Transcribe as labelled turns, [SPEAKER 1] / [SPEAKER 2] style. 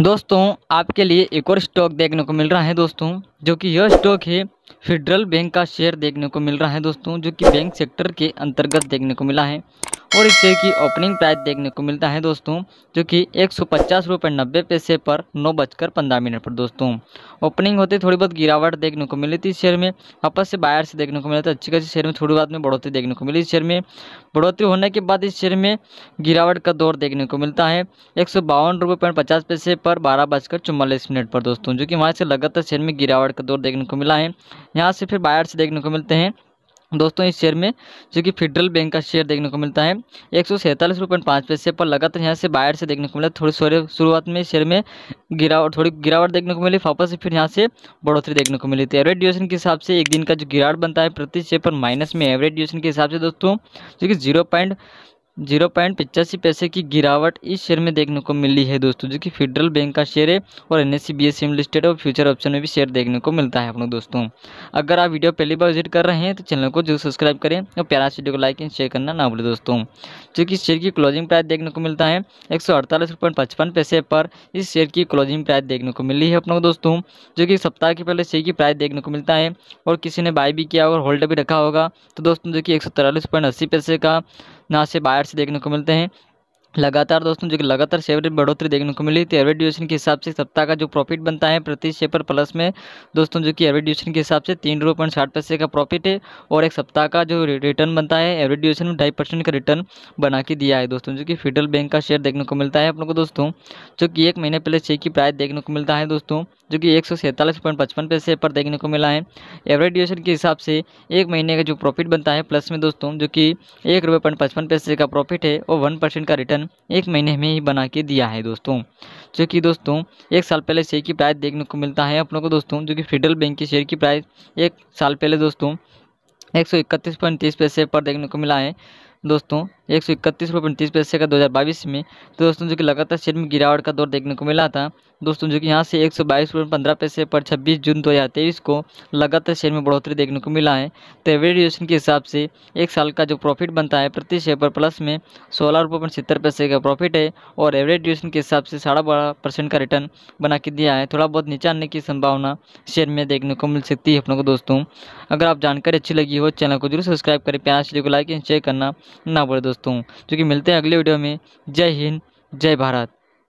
[SPEAKER 1] दोस्तों आपके लिए एक और स्टॉक देखने को मिल रहा है दोस्तों जो कि यह स्टॉक है फेडरल बैंक का शेयर देखने को मिल रहा है दोस्तों जो कि बैंक सेक्टर के अंतर्गत देखने को मिला है और इस की ओपनिंग प्राइस देखने को मिलता है दोस्तों जो कि एक सौ पचास रुपये नब्बे पैसे पर नौ बजकर पंद्रह मिनट पर दोस्तों ओपनिंग होते थोड़ी बहुत गिरावट देखने को मिली थी इस शेयर में वापस से बायर से देखने को मिला था अच्छी खासी शेयर में थोड़ी बाद में बढ़ोतरी देखने को मिली इस शेयर में बढ़ोतरी होने के बाद इस शेयर में गिरावट का दौर देखने को मिलता है एक सौ बावन रुपये पॉइंट पचास पैसे पर बारह बजकर चौवालीस मिनट पर दोस्तों जो कि वहाँ से लगातार शेयर में गिरावट का दौर देखने को मिला है यहाँ से फिर बायर से देखने को मिलते हैं दोस्तों इस शेयर में जो कि फेडरल बैंक का शेयर देखने को मिलता है एक सौ सैंतालीस रुपये पाँच पैसे पर लगातार यहाँ से बायर से देखने को मिला थोड़ी सोरे शुरुआत में शेयर में गिरावट थोड़ी गिरावट देखने को मिली वापस फिर यहाँ से बढ़ोतरी देखने को मिली थी एवरेज ड्यूशन के हिसाब से एक दिन का जो गिरावट बनता है प्रति शेयर पर माइनस में एवरेज ड्यूशन के हिसाब से दोस्तों जो कि जीरो पॉइंट जीरो पॉइंट पचासी पैसे की गिरावट इस शेयर में देखने को मिली है दोस्तों जो कि फेडरल बैंक का शेयर है और N S C B S listed और फ्यूचर ऑप्शन में भी शेयर देखने को मिलता है अपने दोस्तों अगर आप वीडियो पहली बार विजिट कर रहे हैं तो चैनल को जरूर सब्सक्राइब करें और प्यारा वीडियो को लाइक एंड शेयर करना ना भूलें दोस्तों जो कि शेयर की क्लोजिंग प्राइस देखने को मिलता है एक पैसे पर इस शेयर की क्लोजिंग प्राइस देखने को मिली है अपने दोस्तों जो कि सप्ताह के पहले शेयर की प्राइस देखने को मिलता है और किसी ने बाय भी किया और होल्ड भी रखा होगा तो दोस्तों जो कि एक पैसे का ना से बाहर से देखने को मिलते हैं लगातार दोस्तों जो कि लगातार शेयर रेट बढ़ोतरी देखने को मिली थी एवरेज ड्यूरेशन के हिसाब से सप्ताह का जो प्रॉफिट बनता है प्रति शेयर पर प्लस में दोस्तों जो कि एवरेज ड्यूरेशन के हिसाब से तीन रुपये पॉइंट साठ पैसे का प्रॉफिट है और एक सप्ताह का जो रिटर्न बनता है एवरेज ड्यूरेशन में ढाई परसेंट का रिटर्न बना के दिया है दोस्तों जो कि फेडरल बैंक का शेयर देखने को मिलता है अपने को दोस्तों जो कि एक महीने पहले शेयर की प्राइस देखने को मिलता है दोस्तों जो कि एक सौ सैंतालीस पॉइंट पचपन पैसे पर देखने को मिला है एवरेज ड्यूरेशन के हिसाब से एक महीने का जो प्रॉफिट बनता है प्लस में दोस्तों जो कि एक रुपये पॉइंट पचपन पैसे का प्रॉफिट है और वन परसेंट का रिटर्न एक महीने में ही बना के दिया है दोस्तों जो कि दोस्तों एक साल पहले शेयर की प्राइस देखने को मिलता है अपनों को दोस्तों जो कि फेडरल बैंक की शेयर की प्राइस एक साल पहले दोस्तों एक सौ इकतीस पॉइंट तीस पैसे पर देखने को मिला है दोस्तों एक सौ इकतीस रुपये उनतीस पैसे का दो हज़ार बाईस में तो दोस्तों जो कि लगातार शेयर में गिरावट का दौर देखने को मिला था दोस्तों जो कि यहाँ से एक सौ बाईस रुपये पंद्रह पैसे पर छब्बीस जून दो हज़ार तेईस को लगातार शेयर में बढ़ोतरी देखने को मिला है तो एवरेज के हिसाब से एक साल का जो प्रॉफिट बनता है प्रति शेयर पर प्लस में सोलह रुपये पचहत्तर पैसे का प्रॉफिट है और एवरेज के हिसाब से साढ़े बारह परसेंट का रिटर्न बना के दिया है थोड़ा बहुत नीचे आने की संभावना शेयर में देखने को मिल सकती है अपनों को दोस्तों अगर आप जानकारी अच्छी लगी हो चैनल को जरूर सब्सक्राइब करें प्यार को लाइक एंड शेयर करना ना पड़े दोस्तों जो कि मिलते हैं अगले वीडियो में जय हिंद जय भारत